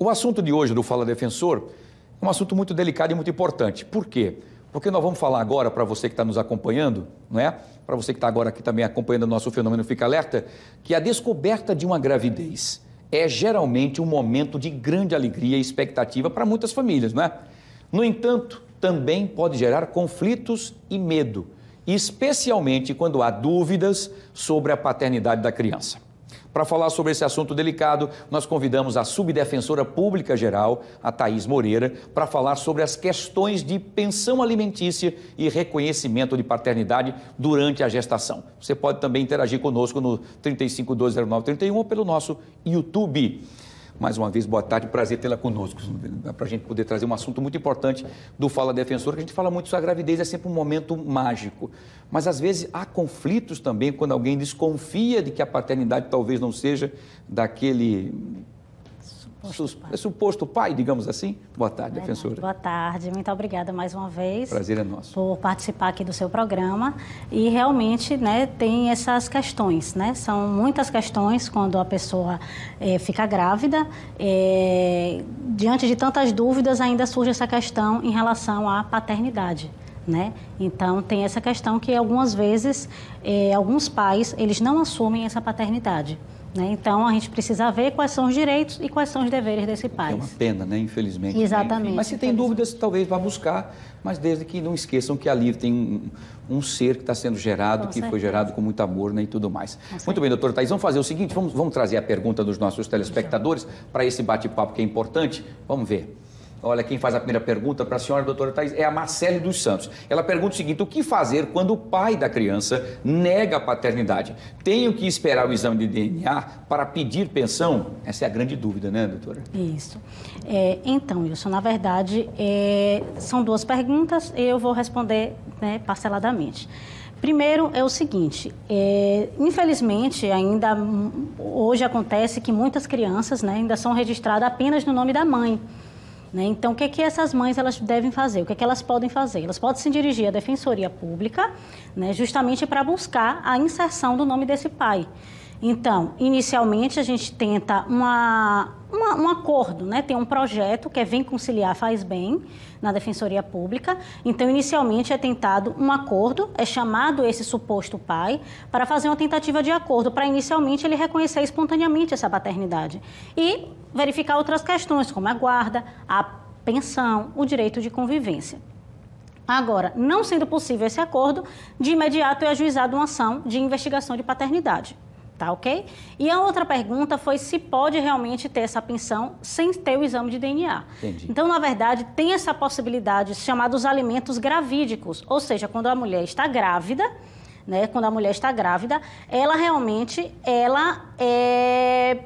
O assunto de hoje do Fala Defensor é um assunto muito delicado e muito importante. Por quê? Porque nós vamos falar agora para você que está nos acompanhando, não é? Para você que está agora aqui também acompanhando o nosso fenômeno Fica Alerta, que a descoberta de uma gravidez é geralmente um momento de grande alegria e expectativa para muitas famílias, não é? No entanto, também pode gerar conflitos e medo especialmente quando há dúvidas sobre a paternidade da criança. Para falar sobre esse assunto delicado, nós convidamos a subdefensora pública geral, a Thaís Moreira, para falar sobre as questões de pensão alimentícia e reconhecimento de paternidade durante a gestação. Você pode também interagir conosco no 35120931 ou pelo nosso YouTube. Mais uma vez, boa tarde, prazer tê-la conosco, para a gente poder trazer um assunto muito importante do Fala Defensor, que a gente fala muito sobre a gravidez, é sempre um momento mágico. Mas às vezes há conflitos também quando alguém desconfia de que a paternidade talvez não seja daquele nosso suposto pai, digamos assim. Boa tarde, Verdade. defensora. Boa tarde, muito obrigada mais uma vez. Prazer é nosso. Por participar aqui do seu programa. E realmente né, tem essas questões, né? São muitas questões quando a pessoa é, fica grávida. É, diante de tantas dúvidas, ainda surge essa questão em relação à paternidade. Né? Então tem essa questão que algumas vezes eh, alguns pais eles não assumem essa paternidade. Né? Então, a gente precisa ver quais são os direitos e quais são os deveres desse país. É uma pena, né? infelizmente. Né? Exatamente. Mas se tem dúvidas, talvez vá buscar, mas desde que não esqueçam que ali tem um, um ser que está sendo gerado, com que certeza. foi gerado com muito amor né? e tudo mais. Com muito certeza. bem, doutor Thais, vamos fazer o seguinte, vamos, vamos trazer a pergunta dos nossos telespectadores para esse bate-papo que é importante. Vamos ver. Olha, quem faz a primeira pergunta para a senhora, doutora Thais, é a Marcele dos Santos. Ela pergunta o seguinte: o que fazer quando o pai da criança nega a paternidade? Tenho que esperar o exame de DNA para pedir pensão? Essa é a grande dúvida, né, doutora? Isso. É, então, Wilson, na verdade, é, são duas perguntas e eu vou responder né, parceladamente. Primeiro é o seguinte, é, infelizmente ainda hoje acontece que muitas crianças né, ainda são registradas apenas no nome da mãe. Né? Então, o que, é que essas mães elas devem fazer? O que, é que elas podem fazer? Elas podem se dirigir à Defensoria Pública, né, justamente para buscar a inserção do nome desse pai. Então, inicialmente a gente tenta uma, uma, um acordo, né? tem um projeto que é Vem Conciliar Faz Bem na Defensoria Pública. Então, inicialmente é tentado um acordo, é chamado esse suposto pai para fazer uma tentativa de acordo, para inicialmente ele reconhecer espontaneamente essa paternidade e verificar outras questões, como a guarda, a pensão, o direito de convivência. Agora, não sendo possível esse acordo, de imediato é ajuizado uma ação de investigação de paternidade tá ok? E a outra pergunta foi se pode realmente ter essa pensão sem ter o exame de DNA. Entendi. Então, na verdade, tem essa possibilidade chamada os alimentos gravídicos, ou seja, quando a mulher está grávida, né, quando a mulher está grávida, ela realmente, ela é,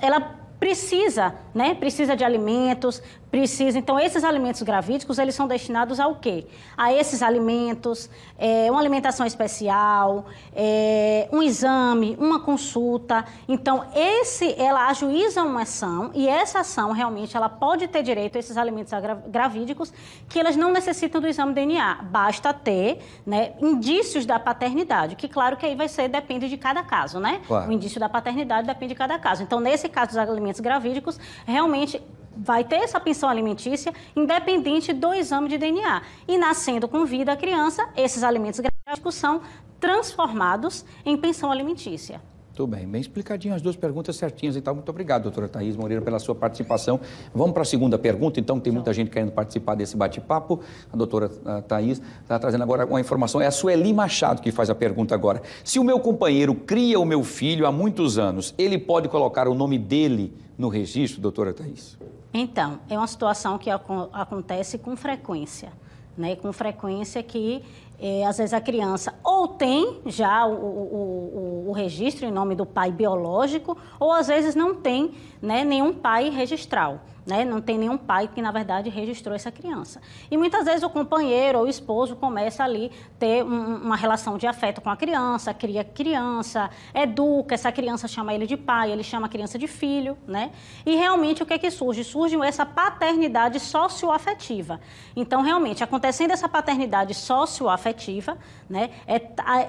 ela precisa né? Precisa de alimentos, precisa. Então, esses alimentos gravídicos, eles são destinados ao quê? A esses alimentos, é, uma alimentação especial, é, um exame, uma consulta. Então, esse, ela ajuiza uma ação e essa ação realmente ela pode ter direito a esses alimentos gravídicos que elas não necessitam do exame DNA. Basta ter, né, indícios da paternidade, que claro que aí vai ser depende de cada caso, né? Claro. O indício da paternidade depende de cada caso. Então, nesse caso dos alimentos gravídicos, realmente vai ter essa pensão alimentícia independente do exame de DNA. E nascendo com vida a criança, esses alimentos gráficos são transformados em pensão alimentícia. Tudo bem, bem explicadinho as duas perguntas certinhas, e então. Muito obrigado, doutora Thais Moreira, pela sua participação. Vamos para a segunda pergunta, então, que tem muita gente querendo participar desse bate-papo. A doutora ah, Thais está trazendo agora uma informação. É a Sueli Machado que faz a pergunta agora. Se o meu companheiro cria o meu filho há muitos anos, ele pode colocar o nome dele no registro, doutora Thais? Então, é uma situação que acontece com frequência. Né, com frequência que é, às vezes a criança ou tem já o, o, o, o, registro em nome do pai biológico, ou às vezes não tem né, nenhum pai registral. Né? Não tem nenhum pai que, na verdade, registrou essa criança. E muitas vezes o companheiro ou o esposo começa ali ter um, uma relação de afeto com a criança, cria criança, educa, essa criança chama ele de pai, ele chama a criança de filho, né? E realmente o que é que surge? Surge essa paternidade socioafetiva. Então, realmente, acontecendo essa paternidade socioafetiva, afetiva, né? É,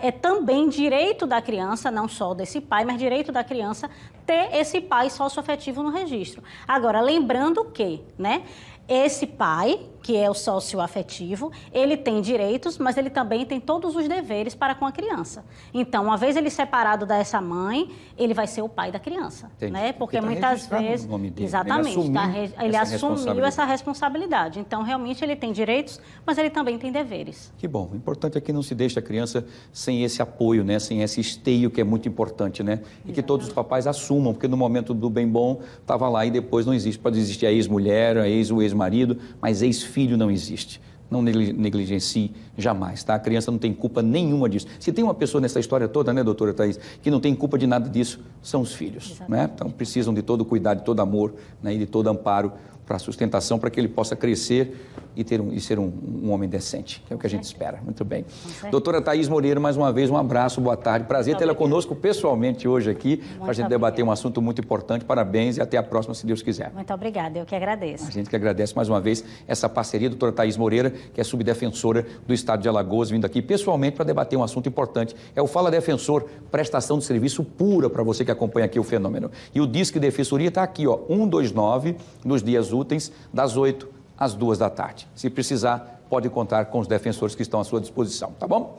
é também direito da criança, não só desse pai, mas direito da criança ter esse pai sócio afetivo no registro. Agora, lembrando que, né? esse pai, que é o sócio afetivo, ele tem direitos, mas ele também tem todos os deveres para com a criança. Então, uma vez ele separado dessa mãe, ele vai ser o pai da criança, né? Porque tá muitas vezes, no dele, exatamente, tá ele assumiu, tá, essa, assumiu responsabilidade. essa responsabilidade. Então, realmente ele tem direitos, mas ele também tem deveres. Que bom. O importante é que não se deixe a criança sem esse apoio, né? Sem esse esteio que é muito importante, né? E que todos os papais assumam, porque no momento do bem bom estava lá e depois não existe, pode existir a ex-mulher, a ex-o ex ex-marido, mas ex-filho não existe. Não negligencie jamais, tá? A criança não tem culpa nenhuma disso. Se tem uma pessoa nessa história toda, né, doutora Thais, que não tem culpa de nada disso, são os filhos, né? Exatamente. né? Então precisam de todo cuidado, de todo amor né, e de todo amparo para sustentação, para que ele possa crescer e, ter um, e ser um, um homem decente, que é o que a gente espera. Muito bem. Doutora Thaís Moreira, mais uma vez, um abraço, boa tarde. Prazer tê-la conosco pessoalmente hoje aqui, para a gente debater um assunto muito importante. Parabéns e até a próxima, se Deus quiser. Muito obrigada, eu que agradeço. A gente que agradece mais uma vez essa parceria, doutora Thaís Moreira, que é subdefensora do Estado de Alagoas, vindo aqui pessoalmente para debater um assunto importante. É o Fala Defensor, prestação de serviço pura para você que acompanha aqui o fenômeno. E o Disque Defensoria está aqui, ó, 129, nos dias úteis das 8 às 2 da tarde. Se precisar, pode contar com os defensores que estão à sua disposição, tá bom?